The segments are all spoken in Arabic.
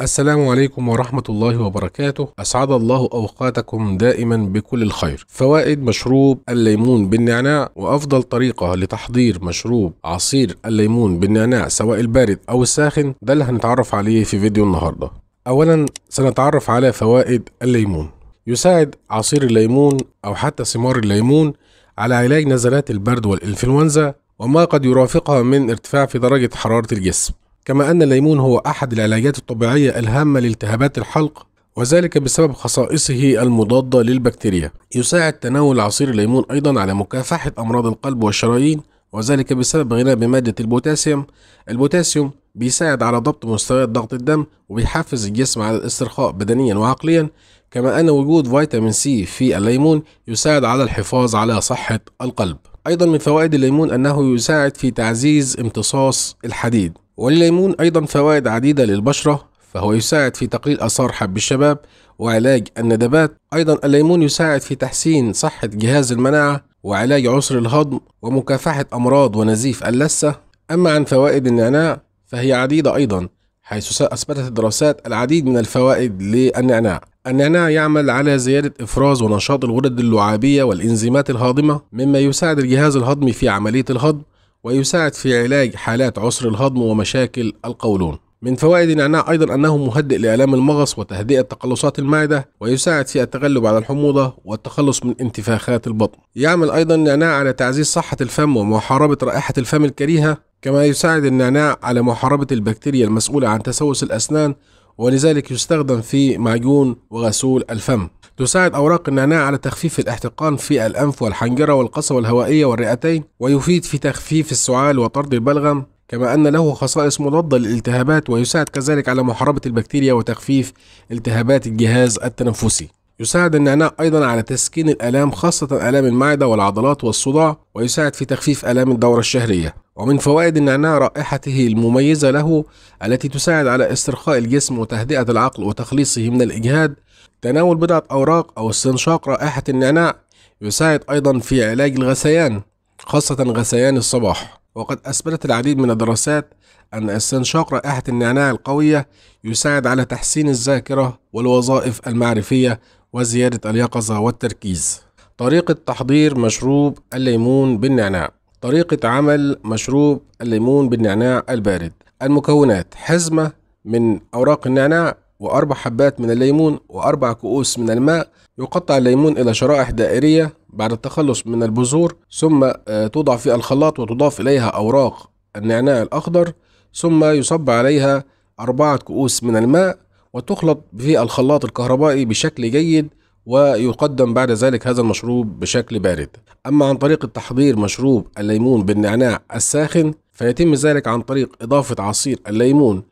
السلام عليكم ورحمة الله وبركاته أسعد الله أوقاتكم دائما بكل الخير فوائد مشروب الليمون بالنعناع وأفضل طريقة لتحضير مشروب عصير الليمون بالنعناع سواء البارد أو الساخن ده اللي هنتعرف عليه في فيديو النهاردة أولا سنتعرف على فوائد الليمون يساعد عصير الليمون أو حتى ثمار الليمون على علاج نزلات البرد والإنفلونزا وما قد يرافقها من ارتفاع في درجة حرارة الجسم كما أن الليمون هو أحد العلاجات الطبيعية الهامة لالتهابات الحلق وذلك بسبب خصائصه المضادة للبكتيريا يساعد تناول عصير الليمون أيضا على مكافحة أمراض القلب والشرايين وذلك بسبب غناه بمادة البوتاسيوم البوتاسيوم بيساعد على ضبط مستويات ضغط الدم وبيحفز الجسم على الاسترخاء بدنيا وعقليا كما أن وجود فيتامين سي في الليمون يساعد على الحفاظ على صحة القلب أيضا من فوائد الليمون أنه يساعد في تعزيز امتصاص الحديد ولليمون أيضا فوائد عديدة للبشرة فهو يساعد في تقليل آثار حب الشباب وعلاج الندبات أيضا الليمون يساعد في تحسين صحة جهاز المناعة وعلاج عسر الهضم ومكافحة أمراض ونزيف اللثة أما عن فوائد النعناع فهي عديدة أيضا حيث أثبتت الدراسات العديد من الفوائد للنعناع أننا يعمل على زيادة إفراز ونشاط الغدد اللعابية والإنزيمات الهاضمة مما يساعد الجهاز الهضمي في عملية الهضم ويساعد في علاج حالات عسر الهضم ومشاكل القولون من فوائد النعناع أيضا أنه مهدئ لآلام المغص وتهدئة تقلصات المعدة ويساعد في التغلب على الحموضة والتخلص من انتفاخات البطن يعمل أيضا النعناع على تعزيز صحة الفم ومحاربة رائحة الفم الكريهة كما يساعد النعناع على محاربة البكتيريا المسؤولة عن تسوس الأسنان ولذلك يستخدم في معجون وغسول الفم تساعد أوراق النعناع على تخفيف الاحتقان في الأنف والحنجرة والقصوى الهوائية والرئتين ويفيد في تخفيف السعال وطرد البلغم كما أن له خصائص مضادة للالتهابات ويساعد كذلك على محاربة البكتيريا وتخفيف التهابات الجهاز التنفسي يساعد النعناع أيضا على تسكين الآلام خاصة آلام المعدة والعضلات والصداع ويساعد في تخفيف آلام الدورة الشهرية ومن فوائد النعناع رائحته المميزة له التي تساعد على استرخاء الجسم وتهدئة العقل وتخليصه من الإجهاد تناول بضعة أوراق أو استنشاق رائحة النعناع يساعد أيضا في علاج الغثيان خاصة غثيان الصباح وقد أثبتت العديد من الدراسات أن استنشاق رائحة النعناع القوية يساعد على تحسين الذاكرة والوظائف المعرفية وزيادة اليقظة والتركيز طريقة تحضير مشروب الليمون بالنعناع طريقة عمل مشروب الليمون بالنعناع البارد المكونات حزمة من أوراق النعناع وأربع حبات من الليمون وأربع كؤوس من الماء يقطع الليمون إلى شرائح دائرية بعد التخلص من البذور ثم آه، توضع في الخلاط وتضاف إليها أوراق النعناع الأخضر ثم يصب عليها أربعة كؤوس من الماء وتخلط في الخلاط الكهربائي بشكل جيد ويقدم بعد ذلك هذا المشروب بشكل بارد أما عن طريق تحضير مشروب الليمون بالنعناع الساخن فيتم ذلك عن طريق إضافة عصير الليمون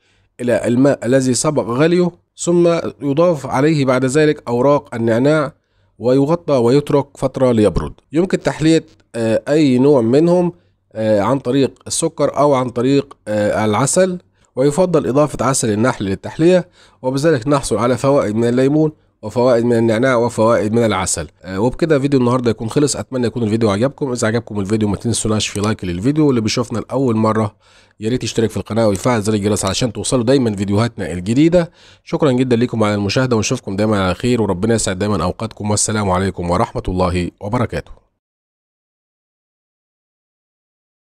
إلى الماء الذي سبق غليه ثم يضاف عليه بعد ذلك أوراق النعناع ويغطى ويترك فترة ليبرد يمكن تحلية آه، أي نوع منهم آه، عن طريق السكر أو عن طريق آه، العسل ويفضل إضافة عسل النحل للتحلية وبذلك نحصل على فوائد من الليمون وفوائد من النعناع وفوائد من العسل آه، وبكده فيديو النهارده يكون خلص اتمنى يكون الفيديو عجبكم اذا عجبكم الفيديو ما تنسوناش في لايك للفيديو واللي بيشوفنا لاول مره يا ريت يشترك في القناه ويفعل زر الجرس علشان توصلوا دايما فيديوهاتنا الجديده شكرا جدا لكم على المشاهده ونشوفكم دايما على خير وربنا يسعد دايما اوقاتكم والسلام عليكم ورحمه الله وبركاته